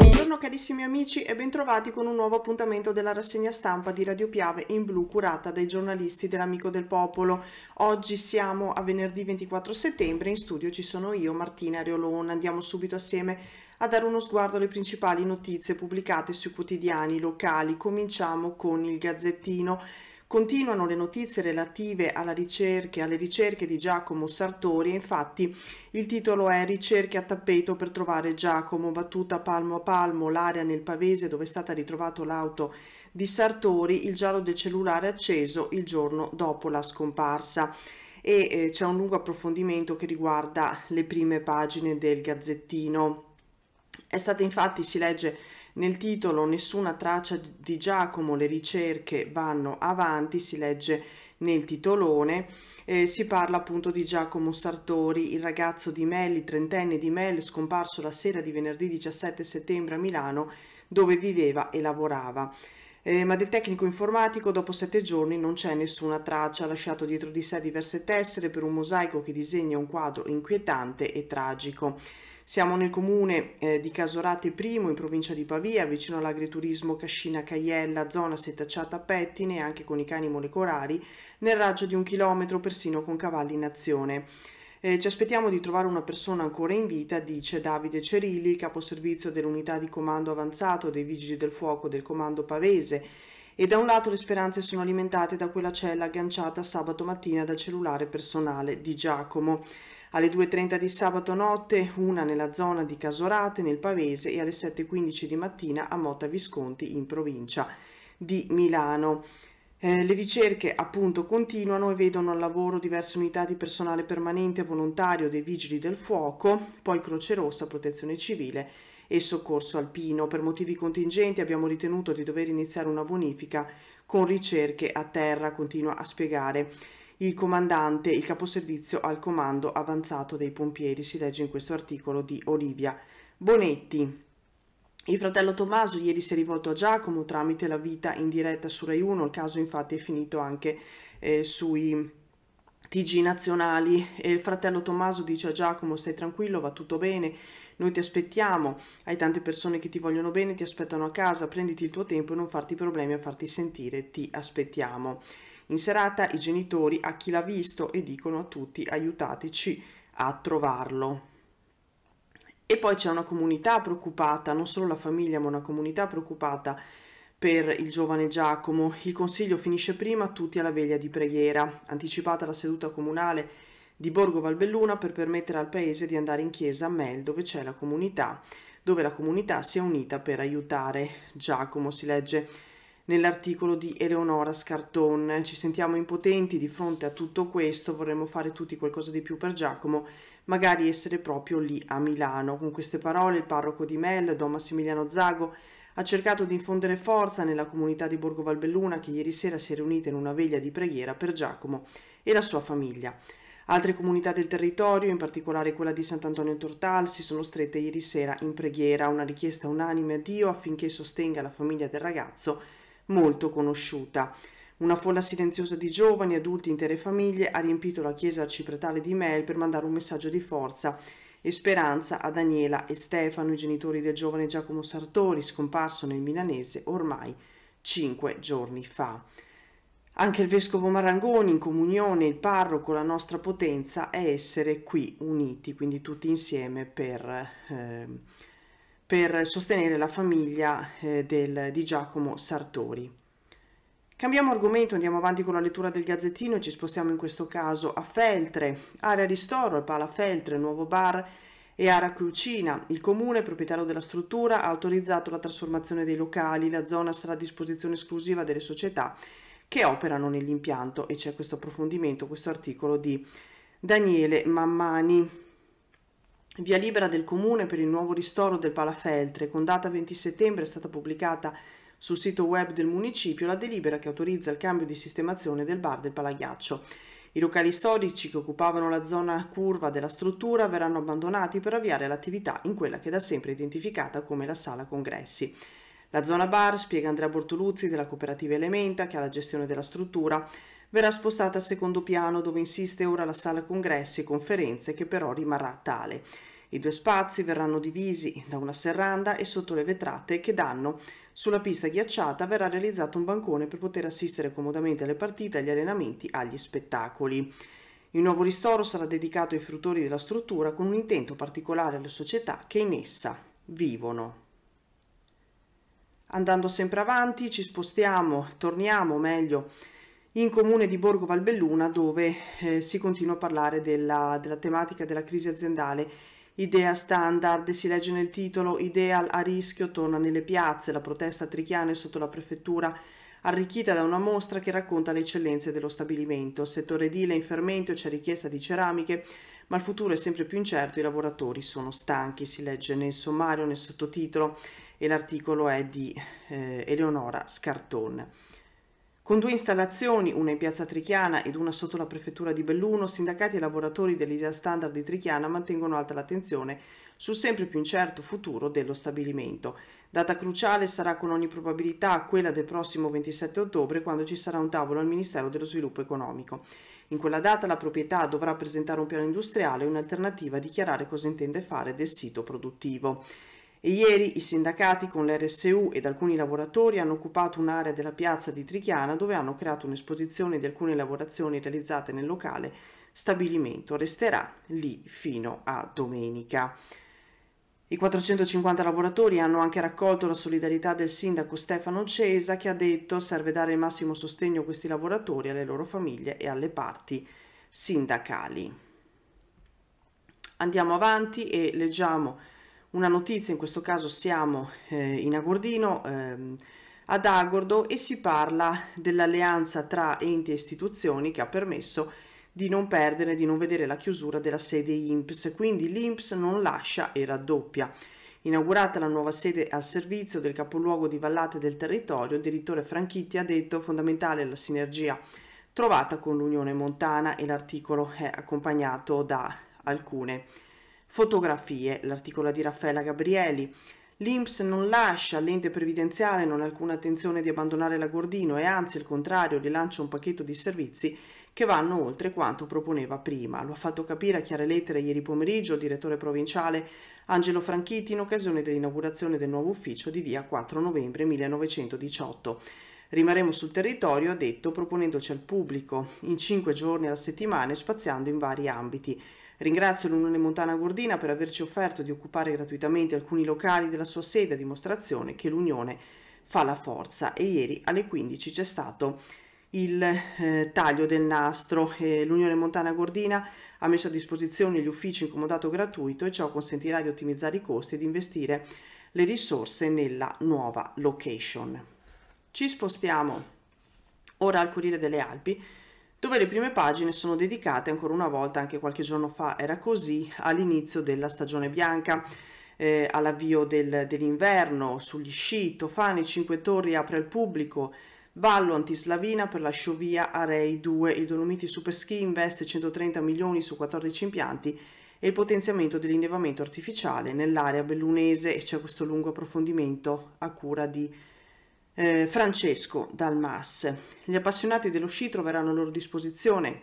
Buongiorno carissimi amici e bentrovati con un nuovo appuntamento della rassegna stampa di Radio Piave in blu curata dai giornalisti dell'Amico del Popolo. Oggi siamo a venerdì 24 settembre, in studio ci sono io Martina Riolona, andiamo subito assieme a dare uno sguardo alle principali notizie pubblicate sui quotidiani locali. Cominciamo con il Gazzettino. Continuano le notizie relative ricerche, alle ricerche di Giacomo Sartori, infatti il titolo è Ricerche a tappeto per trovare Giacomo, battuta palmo a palmo l'area nel Pavese dove è stata ritrovata l'auto di Sartori, il giallo del cellulare acceso il giorno dopo la scomparsa e eh, c'è un lungo approfondimento che riguarda le prime pagine del Gazzettino. È stata infatti, si legge, nel titolo Nessuna traccia di Giacomo, le ricerche vanno avanti, si legge nel titolone. Eh, si parla appunto di Giacomo Sartori, il ragazzo di Melli, trentenne di Mel, scomparso la sera di venerdì 17 settembre a Milano, dove viveva e lavorava. Eh, ma del tecnico informatico dopo sette giorni non c'è nessuna traccia, ha lasciato dietro di sé diverse tessere per un mosaico che disegna un quadro inquietante e tragico. Siamo nel comune eh, di Casorate I, in provincia di Pavia, vicino all'agriturismo Cascina Caiella, zona setacciata a pettine, anche con i cani molecolari, nel raggio di un chilometro, persino con cavalli in azione. Eh, ci aspettiamo di trovare una persona ancora in vita, dice Davide Cerilli, caposervizio dell'unità di comando avanzato dei Vigili del Fuoco del Comando Pavese. E da un lato le speranze sono alimentate da quella cella agganciata sabato mattina dal cellulare personale di Giacomo alle 2.30 di sabato notte una nella zona di Casorate nel Pavese e alle 7.15 di mattina a Motta Visconti in provincia di Milano. Eh, le ricerche appunto continuano e vedono al lavoro diverse unità di personale permanente e volontario dei vigili del fuoco, poi Croce Rossa, Protezione Civile e Soccorso Alpino. Per motivi contingenti abbiamo ritenuto di dover iniziare una bonifica con ricerche a terra, continua a spiegare il comandante, il caposervizio al comando avanzato dei pompieri, si legge in questo articolo di Olivia Bonetti. Il fratello Tommaso ieri si è rivolto a Giacomo tramite la vita in diretta su Rai 1, il caso infatti è finito anche eh, sui TG nazionali e il fratello Tommaso dice a Giacomo stai tranquillo, va tutto bene, noi ti aspettiamo, hai tante persone che ti vogliono bene, ti aspettano a casa, prenditi il tuo tempo e non farti problemi a farti sentire, ti aspettiamo. In serata i genitori a chi l'ha visto e dicono a tutti aiutateci a trovarlo. E poi c'è una comunità preoccupata, non solo la famiglia, ma una comunità preoccupata per il giovane Giacomo. Il consiglio finisce prima, tutti alla veglia di preghiera. Anticipata la seduta comunale di Borgo Valbelluna per permettere al paese di andare in chiesa a Mel, dove c'è la comunità, dove la comunità si è unita per aiutare Giacomo. Si legge nell'articolo di Eleonora Scarton. Ci sentiamo impotenti di fronte a tutto questo, vorremmo fare tutti qualcosa di più per Giacomo, magari essere proprio lì a Milano. Con queste parole il parroco di Mel, Don Massimiliano Zago, ha cercato di infondere forza nella comunità di Borgo Valbelluna che ieri sera si è riunita in una veglia di preghiera per Giacomo e la sua famiglia. Altre comunità del territorio, in particolare quella di Sant'Antonio Tortal, si sono strette ieri sera in preghiera, una richiesta unanime a Dio affinché sostenga la famiglia del ragazzo molto conosciuta. Una folla silenziosa di giovani, adulti, intere famiglie ha riempito la chiesa arcipretale di Mel per mandare un messaggio di forza e speranza a Daniela e Stefano, i genitori del giovane Giacomo Sartori, scomparso nel milanese ormai cinque giorni fa. Anche il vescovo Marangoni in comunione, il parroco, la nostra potenza è essere qui uniti, quindi tutti insieme per... Eh, per sostenere la famiglia eh, del, di Giacomo Sartori. Cambiamo argomento, andiamo avanti con la lettura del gazzettino ci spostiamo in questo caso a Feltre, area ristoro, il Pala Feltre, nuovo bar e area cucina. Il comune, proprietario della struttura, ha autorizzato la trasformazione dei locali, la zona sarà a disposizione esclusiva delle società che operano nell'impianto e c'è questo approfondimento, questo articolo di Daniele Mammani. Via libera del comune per il nuovo ristoro del palafeltre, con data 20 settembre è stata pubblicata sul sito web del municipio la delibera che autorizza il cambio di sistemazione del bar del palaghiaccio. I locali storici che occupavano la zona curva della struttura verranno abbandonati per avviare l'attività in quella che è da sempre identificata come la sala congressi. La zona bar, spiega Andrea Bortoluzzi della cooperativa Elementa che ha la gestione della struttura, verrà spostata al secondo piano dove insiste ora la sala congressi e conferenze che però rimarrà tale. I due spazi verranno divisi da una serranda e sotto le vetrate che danno sulla pista ghiacciata verrà realizzato un bancone per poter assistere comodamente alle partite, agli allenamenti, agli spettacoli. Il nuovo ristoro sarà dedicato ai fruttori della struttura con un intento particolare alle società che in essa vivono. Andando sempre avanti ci spostiamo, torniamo meglio in comune di Borgo Valbelluna dove eh, si continua a parlare della, della tematica della crisi aziendale Idea standard, si legge nel titolo Ideal a rischio torna nelle piazze, la protesta trichiana è sotto la prefettura arricchita da una mostra che racconta le eccellenze dello stabilimento. Settore edile in fermento c'è richiesta di ceramiche, ma il futuro è sempre più incerto, i lavoratori sono stanchi, si legge nel sommario, nel sottotitolo e l'articolo è di eh, Eleonora Scartone con due installazioni, una in piazza Trichiana ed una sotto la prefettura di Belluno, sindacati e lavoratori dell'Idea Standard di Trichiana mantengono alta l'attenzione sul sempre più incerto futuro dello stabilimento. Data cruciale sarà con ogni probabilità quella del prossimo 27 ottobre quando ci sarà un tavolo al Ministero dello Sviluppo Economico. In quella data la proprietà dovrà presentare un piano industriale e un'alternativa a dichiarare cosa intende fare del sito produttivo. E ieri i sindacati con l'RSU ed alcuni lavoratori hanno occupato un'area della piazza di Trichiana dove hanno creato un'esposizione di alcune lavorazioni realizzate nel locale stabilimento. Resterà lì fino a domenica. I 450 lavoratori hanno anche raccolto la solidarietà del sindaco Stefano Cesa che ha detto serve dare il massimo sostegno a questi lavoratori, alle loro famiglie e alle parti sindacali. Andiamo avanti e leggiamo una notizia, in questo caso siamo eh, in Agordino, ehm, ad Agordo e si parla dell'alleanza tra enti e istituzioni che ha permesso di non perdere, di non vedere la chiusura della sede IMPS. quindi l'IMPS non lascia e raddoppia. Inaugurata la nuova sede al servizio del capoluogo di Vallate del territorio, il direttore Franchitti ha detto fondamentale la sinergia trovata con l'Unione Montana e l'articolo è accompagnato da alcune Fotografie, l'articolo di Raffaella Gabrieli. L'Inps non lascia all'ente previdenziale non alcuna intenzione di abbandonare la Gordino e anzi il contrario rilancia un pacchetto di servizi che vanno oltre quanto proponeva prima. Lo ha fatto capire a chiare lettere ieri pomeriggio il direttore provinciale Angelo Franchitti in occasione dell'inaugurazione del nuovo ufficio di via 4 novembre 1918. Rimarremo sul territorio, ha detto, proponendoci al pubblico in cinque giorni alla settimana e spaziando in vari ambiti. Ringrazio l'Unione Montana Gordina per averci offerto di occupare gratuitamente alcuni locali della sua sede a dimostrazione che l'Unione fa la forza e ieri alle 15 c'è stato il eh, taglio del nastro. Eh, L'Unione Montana Gordina ha messo a disposizione gli uffici in comodato gratuito e ciò consentirà di ottimizzare i costi ed investire le risorse nella nuova location. Ci spostiamo ora al Corriere delle Alpi dove le prime pagine sono dedicate ancora una volta, anche qualche giorno fa era così, all'inizio della stagione bianca. Eh, all'avvio del, dell'inverno, sugli sci, Tofani, Cinque Torri apre al pubblico, Vallo antislavina per la sciovia Arei 2, il Dolomiti Super Superski investe 130 milioni su 14 impianti e il potenziamento dell'innevamento artificiale nell'area bellunese e c'è questo lungo approfondimento a cura di eh, Francesco Dalmas. Gli appassionati dello sci troveranno a loro disposizione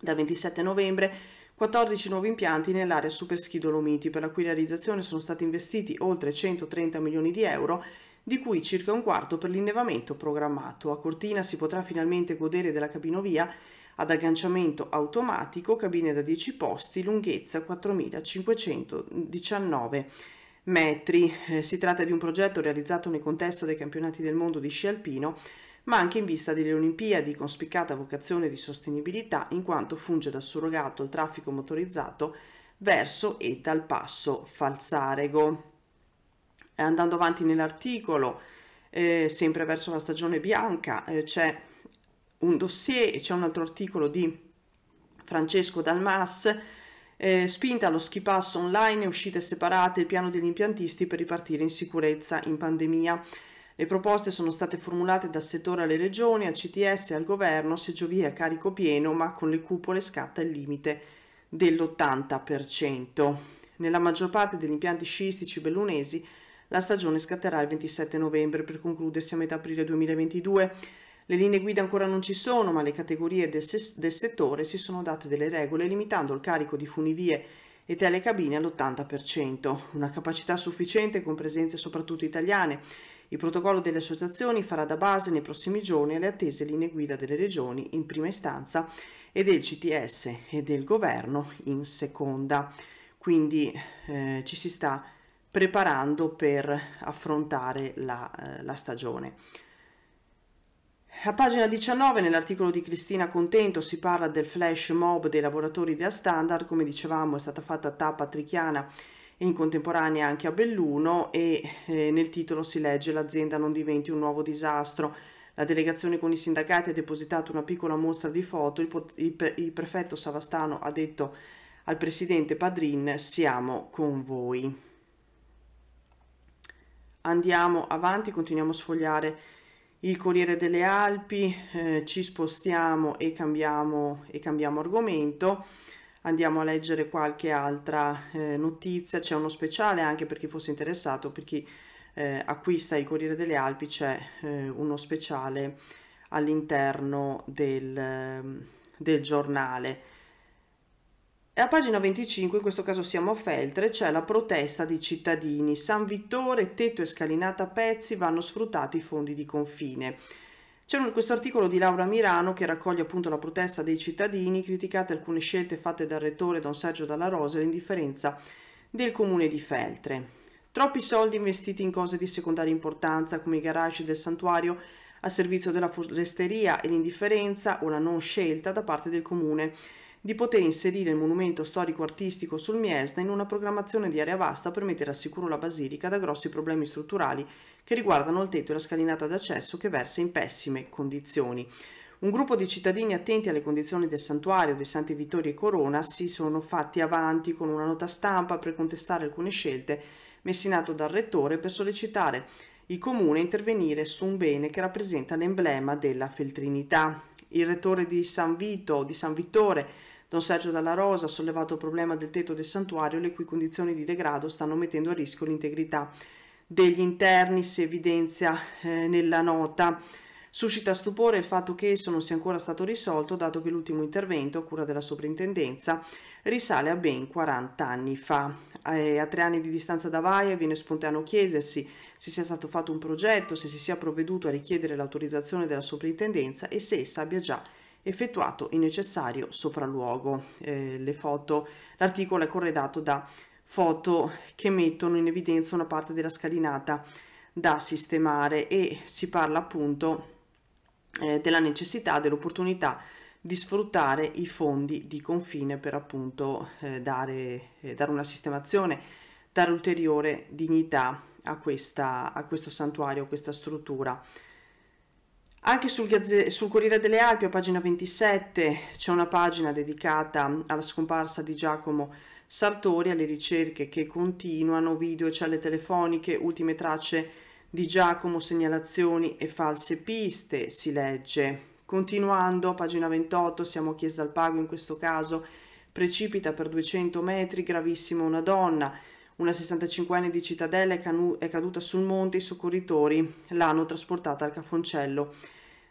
dal 27 novembre 14 nuovi impianti nell'area Superski Dolomiti, per la cui realizzazione sono stati investiti oltre 130 milioni di euro di cui circa un quarto per l'innevamento programmato. A Cortina si potrà finalmente godere della cabinovia ad agganciamento automatico, cabine da 10 posti, lunghezza 4519 metri. Eh, si tratta di un progetto realizzato nel contesto dei campionati del mondo di sci alpino, ma anche in vista delle Olimpiadi con spiccata vocazione di sostenibilità in quanto funge da surrogato al traffico motorizzato verso e dal passo Falzarego. Eh, andando avanti nell'articolo, eh, sempre verso la stagione bianca, eh, c'è un dossier e c'è un altro articolo di Francesco Dalmas eh, spinta allo schipass online, uscite separate, il piano degli impiantisti per ripartire in sicurezza in pandemia. Le proposte sono state formulate dal settore alle regioni, al CTS e al governo, se Giovia a carico pieno, ma con le cupole scatta il limite dell'80%. Nella maggior parte degli impianti sciistici bellunesi la stagione scatterà il 27 novembre per concludersi a metà aprile 2022. Le linee guida ancora non ci sono, ma le categorie del, ses- del settore si sono date delle regole limitando il carico di funivie e telecabine all'80%, una capacità sufficiente con presenze soprattutto italiane. Il protocollo delle associazioni farà da base nei prossimi giorni alle attese linee guida delle regioni in prima istanza e del CTS e del governo in seconda. Quindi eh, ci si sta preparando per affrontare la, eh, la stagione. A pagina 19 nell'articolo di Cristina Contento si parla del flash mob dei lavoratori della Standard, come dicevamo è stata fatta a tappa trichiana e in contemporanea anche a Belluno e eh, nel titolo si legge l'azienda non diventi un nuovo disastro. La delegazione con i sindacati ha depositato una piccola mostra di foto, il, il, il prefetto Savastano ha detto al presidente Padrin siamo con voi. Andiamo avanti, continuiamo a sfogliare il Corriere delle Alpi, eh, ci spostiamo e cambiamo, e cambiamo argomento andiamo a leggere qualche altra eh, notizia, c'è uno speciale anche per chi fosse interessato, per chi eh, acquista il Corriere delle Alpi c'è eh, uno speciale all'interno del, ehm, del giornale. E a pagina 25, in questo caso siamo a Feltre, c'è la protesta dei cittadini. San Vittore, tetto e scalinata a pezzi, vanno sfruttati i fondi di confine. C'è questo articolo di Laura Mirano che raccoglie appunto la protesta dei cittadini, criticate alcune scelte fatte dal rettore Don Sergio Dalla Rosa e l'indifferenza del comune di Feltre. Troppi soldi investiti in cose di secondaria importanza come i garage del santuario a servizio della foresteria e l'indifferenza o la non scelta da parte del comune di poter inserire il monumento storico-artistico sul Miesna in una programmazione di area vasta per mettere al sicuro la basilica da grossi problemi strutturali che riguardano il tetto e la scalinata d'accesso che versa in pessime condizioni. Un gruppo di cittadini attenti alle condizioni del santuario dei Santi Vittorio e Corona si sono fatti avanti con una nota stampa per contestare alcune scelte messe in atto dal rettore per sollecitare il comune a intervenire su un bene che rappresenta l'emblema della feltrinità. Il rettore di San Vito, di San Vittore, Don Sergio Dalla Rosa ha sollevato il problema del tetto del santuario, le cui condizioni di degrado stanno mettendo a rischio l'integrità degli interni, si evidenzia eh, nella nota. Suscita stupore il fatto che esso non sia ancora stato risolto, dato che l'ultimo intervento, a cura della soprintendenza, risale a ben 40 anni fa. Eh, a tre anni di distanza da Vaia viene spontaneo chiedersi se sia stato fatto un progetto, se si sia provveduto a richiedere l'autorizzazione della soprintendenza e se essa abbia già effettuato il necessario sopralluogo. Eh, le foto, l'articolo è corredato da foto che mettono in evidenza una parte della scalinata da sistemare e si parla appunto eh, della necessità, dell'opportunità di sfruttare i fondi di confine per appunto eh, dare, eh, dare una sistemazione, dare ulteriore dignità a, questa, a questo santuario, a questa struttura. Anche sul, sul Corriere delle Alpi, a pagina 27, c'è una pagina dedicata alla scomparsa di Giacomo Sartori, alle ricerche che continuano, video e celle telefoniche, ultime tracce di Giacomo, segnalazioni e false piste, si legge. Continuando, a pagina 28, siamo a Chiesa al Pago, in questo caso precipita per 200 metri, gravissima una donna, una 65enne di Cittadella è, canu- è caduta sul monte, i soccorritori l'hanno trasportata al cafoncello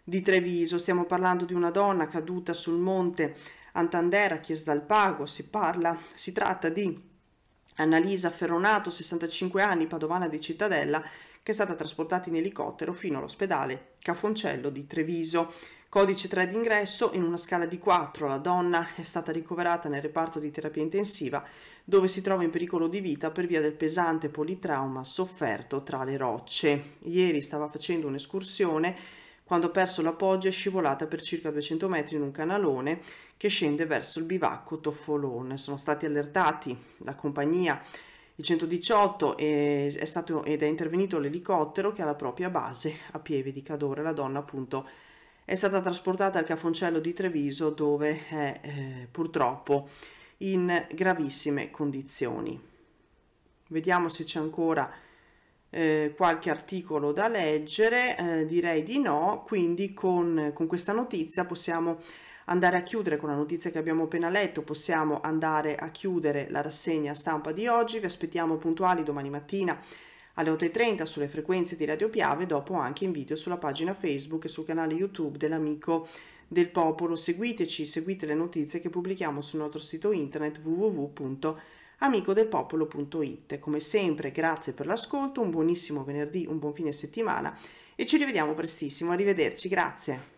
di Treviso, stiamo parlando di una donna caduta sul monte Antandera, chiesa dal Pago, si parla, si tratta di Annalisa Ferronato, 65 anni, padovana di Cittadella, che è stata trasportata in elicottero fino all'ospedale Cafoncello di Treviso. Codice 3 d'ingresso, in una scala di 4 la donna è stata ricoverata nel reparto di terapia intensiva dove si trova in pericolo di vita per via del pesante politrauma sofferto tra le rocce. Ieri stava facendo un'escursione quando ha perso l'appoggio è scivolata per circa 200 metri in un canalone che scende verso il bivacco Toffolone. Sono stati allertati la compagnia il 118 è, è stato ed è intervenuto l'elicottero che ha la propria base a Pieve di Cadore. La donna appunto è stata trasportata al cafoncello di Treviso dove è eh, purtroppo in gravissime condizioni. Vediamo se c'è ancora eh, qualche articolo da leggere, eh, direi di no, quindi con, con questa notizia possiamo andare a chiudere con la notizia che abbiamo appena letto, possiamo andare a chiudere la rassegna stampa di oggi, vi aspettiamo puntuali domani mattina alle 8.30 sulle frequenze di Radio Piave, dopo anche in video sulla pagina Facebook e sul canale YouTube dell'amico del popolo. Seguiteci, seguite le notizie che pubblichiamo sul nostro sito internet www.radio.com amicodelpopolo.it. Come sempre, grazie per l'ascolto, un buonissimo venerdì, un buon fine settimana e ci rivediamo prestissimo. Arrivederci, grazie.